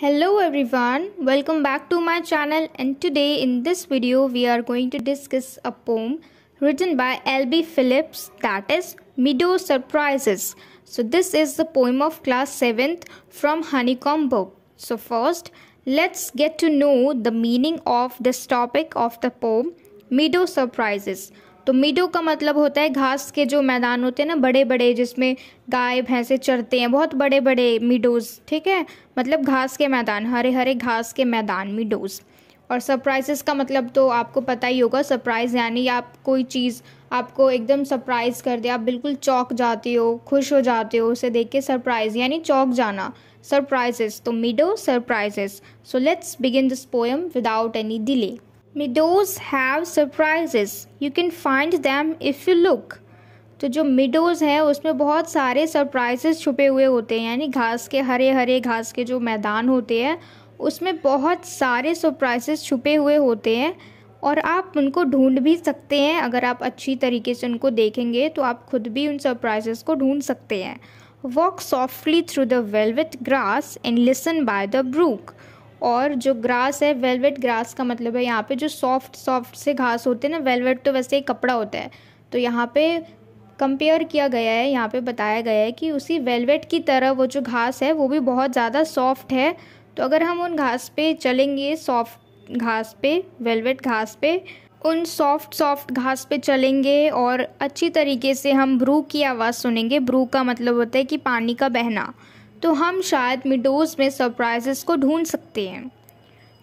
Hello everyone, welcome back to my channel and today in this video we are going to discuss a poem written by L.B. Phillips that is Meadow Surprises. So this is the poem of class 7th from Honeycomb book. So first let's get to know the meaning of this topic of the poem Meadow Surprises. तो मीडो का मतलब होता है घास के जो मैदान होते हैं ना बड़े बड़े जिसमें गाय भैंसे चरते हैं बहुत बड़े बड़े मीडोज़ ठीक है मतलब घास के मैदान हरे हरे घास के मैदान मीडोज़ और सरप्राइजेस का मतलब तो आपको पता ही होगा सरप्राइज़ यानी आप कोई चीज़ आपको एकदम सरप्राइज़ कर दे आप बिल्कुल चौक जाते हो खुश हो जाते हो उसे देख के सरप्राइज़ यानी चौक जाना सरप्राइजेस तो meadow surprises so let's begin this poem without any delay meadows have surprises you can find them if you look तो जो मिडोज़ हैं उसमें बहुत सारे सरप्राइजेस छुपे हुए होते हैं यानी घास के हरे हरे घास के जो मैदान होते हैं उसमें बहुत सारे सरप्राइजेस छुपे हुए होते हैं और आप उनको ढूंढ भी सकते हैं अगर आप अच्छी तरीके से उनको देखेंगे तो आप खुद भी उन सरप्राइजेस को ढूंढ सकते हैं walk softly through the velvet grass and listen by the brook और जो ग्रास है वेलवेट ग्रास का मतलब है यहाँ पे जो सॉफ्ट सॉफ्ट से घास होते हैं ना वेलवेट तो वैसे ही कपड़ा होता है तो यहाँ पे कंपेयर किया गया है यहाँ पे बताया गया है कि उसी वेलवेट की तरह वो जो घास है वो भी बहुत ज़्यादा सॉफ्ट है तो अगर हम उन घास पे चलेंगे सॉफ्ट घास पे वेलवेट घास पे उन सॉफ्ट सॉफ्ट घास पे चलेंगे और अच्छी तरीके से हम ब्रू की आवाज़ सुनेंगे ब्रू का मतलब होता है कि पानी का बहना तो हम शायद मिडोज़ में सरप्राइजेस को ढूंढ सकते हैं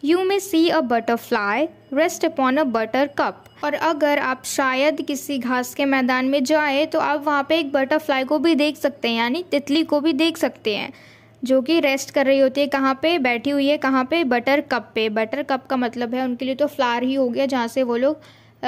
you may see a butterfly rest upon a buttercup और अगर आप शायद किसी घास के मैदान में जाए तो आप वहाँ पे एक बटरफ्लाई को भी देख सकते हैं यानी तितली को भी देख सकते हैं जो कि रेस्ट कर रही होती है कहाँ पे बैठी हुई है कहाँ पे बटर कप पे बटर कप का मतलब है उनके लिए तो फ्लावर ही हो गया जहाँ से वो लोग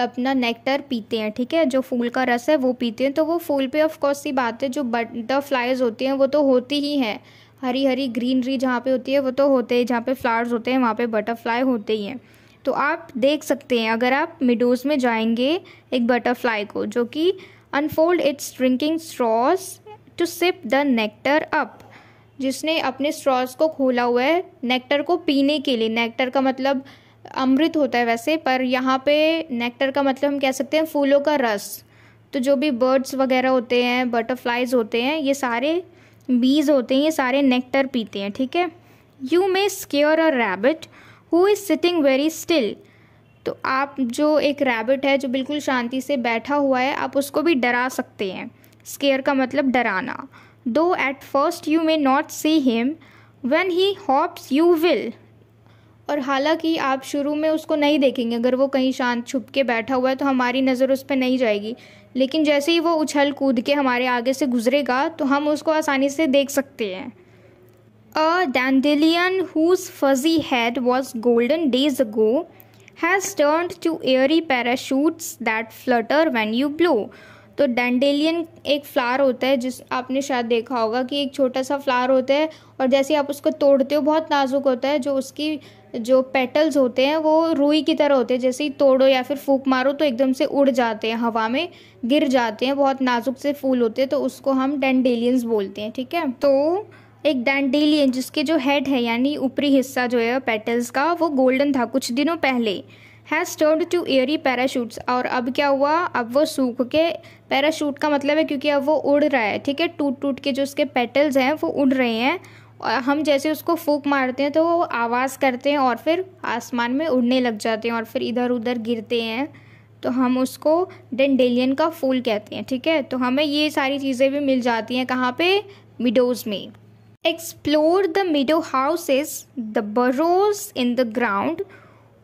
अपना नेक्टर पीते हैं ठीक है जो फूल का रस है वो पीते हैं तो वो फूल पे कोर्स सी बात है जो बटरफ्लाइज होती हैं वो तो होती ही हैं हरी हरी ग्रीनरी जहाँ पे होती है वो तो होते ही जहाँ पे फ्लावर्स होते हैं वहाँ पे बटरफ्लाई होते ही हैं तो आप देख सकते हैं अगर आप मिडोज में जाएंगे एक बटरफ्लाई को जो कि unfold its drinking straws to sip the nectar up जिसने अपने स्ट्रॉस को खोला हुआ है नेक्टर को पीने के लिए नेक्टर का मतलब अमृत होता है वैसे पर यहाँ पे नेक्टर का मतलब हम कह सकते हैं फूलों का रस तो जो भी बर्ड्स वगैरह होते हैं बटरफ्लाइज होते हैं ये सारे बीज होते हैं ये सारे नेक्टर पीते हैं ठीक है you may scare a rabbit who is sitting very still तो आप जो एक रैबिट है जो बिल्कुल शांति से बैठा हुआ है आप उसको भी डरा सकते हैं स्केयर का मतलब डराना though at first you may not see him when he hops you will और हालांकि आप शुरू में उसको नहीं देखेंगे अगर वो कहीं शांत छुप के बैठा हुआ है तो हमारी नज़र उस पर नहीं जाएगी लेकिन जैसे ही वो उछल कूद के हमारे आगे से गुजरेगा तो हम उसको आसानी से देख सकते हैं a dandelion whose fuzzy head was golden days ago has turn to airy parachutes that flutter when you blow तो डेंडेलियन एक फ्लावर होता है जिस आपने शायद देखा होगा कि एक छोटा सा फ्लावर होता है और जैसे आप उसको तोड़ते हो बहुत नाजुक होता है जो उसकी जो पेटल्स होते हैं वो रुई की तरह होते हैं जैसे ही तोड़ो या फिर फूक मारो तो एकदम से उड़ जाते हैं हवा में गिर जाते हैं बहुत नाजुक से फूल होते हैं तो उसको हम डेंडेलियंस बोलते हैं ठीक है तो एक डेंडेलियन जिसके जो हेड है यानी ऊपरी हिस्सा जो है पेटल्स का वो गोल्डन था कुछ दिनों पहले has turn to airy parachutes और अब क्या हुआ अब वो सूख के पैराशूट का मतलब है क्योंकि अब वो उड़ रहा है ठीक है टूट टूट के जो उसके पेटल्स हैं वो उड़ रहे हैं हम जैसे उसको फूक मारते हैं तो वो आवाज़ करते हैं और फिर आसमान में उड़ने लग जाते हैं और फिर इधर उधर गिरते हैं तो हम उसको डेंडेलियन का फूल कहते हैं ठीक है तो हमें ये सारी चीज़ें भी मिल जाती हैं कहाँ पे मिडोज़ में explore the meadow houses the burrows in the ground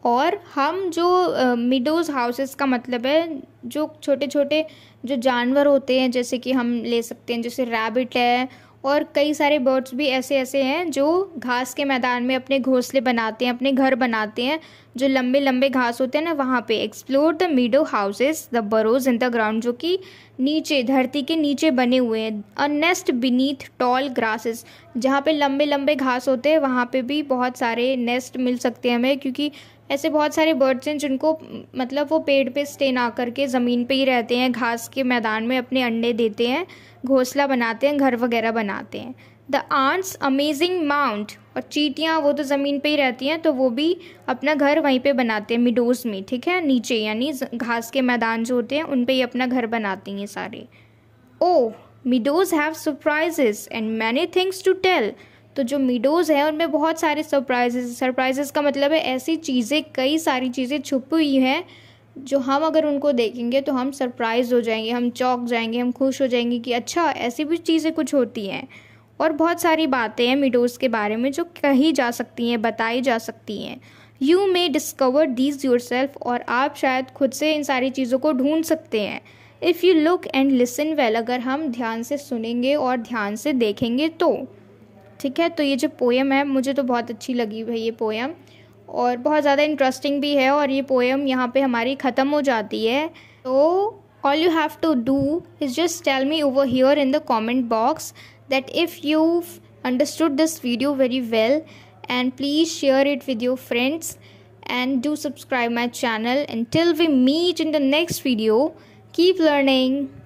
और हम जो मिडोज़ uh, हाउसेस का मतलब है जो छोटे छोटे जो जानवर होते हैं जैसे कि हम ले सकते हैं जैसे रैबिट है और कई सारे बर्ड्स भी ऐसे ऐसे हैं जो घास के मैदान में अपने घोंसले बनाते हैं अपने घर बनाते हैं जो लंबे लंबे घास होते हैं ना वहाँ पे explore the meadow houses the burrows in the ground जो कि नीचे धरती के नीचे बने हुए हैं a nest beneath tall grasses जहाँ पे लंबे लंबे घास होते हैं वहाँ पे भी बहुत सारे नेस्ट मिल सकते हैं हमें क्योंकि ऐसे बहुत सारे बर्ड्स हैं जिनको मतलब वो पेड़ पे स्टे ना करके ज़मीन पे ही रहते हैं घास के मैदान में अपने अंडे देते हैं घोंसला बनाते हैं घर वगैरह बनाते हैं द आंट्स अमेजिंग माउंट और चीटियाँ वो तो ज़मीन पे ही रहती हैं तो वो भी अपना घर वहीं पे बनाते हैं मिडोज़ में ठीक है नीचे यानी घास के मैदान जो होते हैं उन पे ही अपना घर बनाती हैं सारे O meadows have surprises and many things to tell तो जो मीडोज़ हैं उनमें बहुत सारे सरप्राइजेज सरप्राइजेज का मतलब है ऐसी चीज़ें कई सारी चीज़ें छुपी हुई हैं जो हम अगर उनको देखेंगे तो हम सरप्राइज हो जाएंगे हम चौक जाएंगे हम खुश हो जाएंगे कि अच्छा ऐसी भी चीज़ें कुछ होती हैं और बहुत सारी बातें हैं मीडोज़ के बारे में जो कही जा सकती हैं बताई जा सकती हैं you may discover these yourself और आप शायद खुद से इन सारी चीज़ों को ढूंढ सकते हैं if you look and listen well अगर हम ध्यान से सुनेंगे और ध्यान से देखेंगे तो ठीक है तो ये जो पोएम है मुझे तो बहुत अच्छी लगी भाई ये पोएम और बहुत ज़्यादा इंटरेस्टिंग भी है और ये पोएम यहाँ पे हमारी ख़त्म हो जाती है तो all you have to do is just tell me over here in the comment box that if you understood this video very well and please share it with your friends and do subscribe my channel and till we meet in the next video keep learning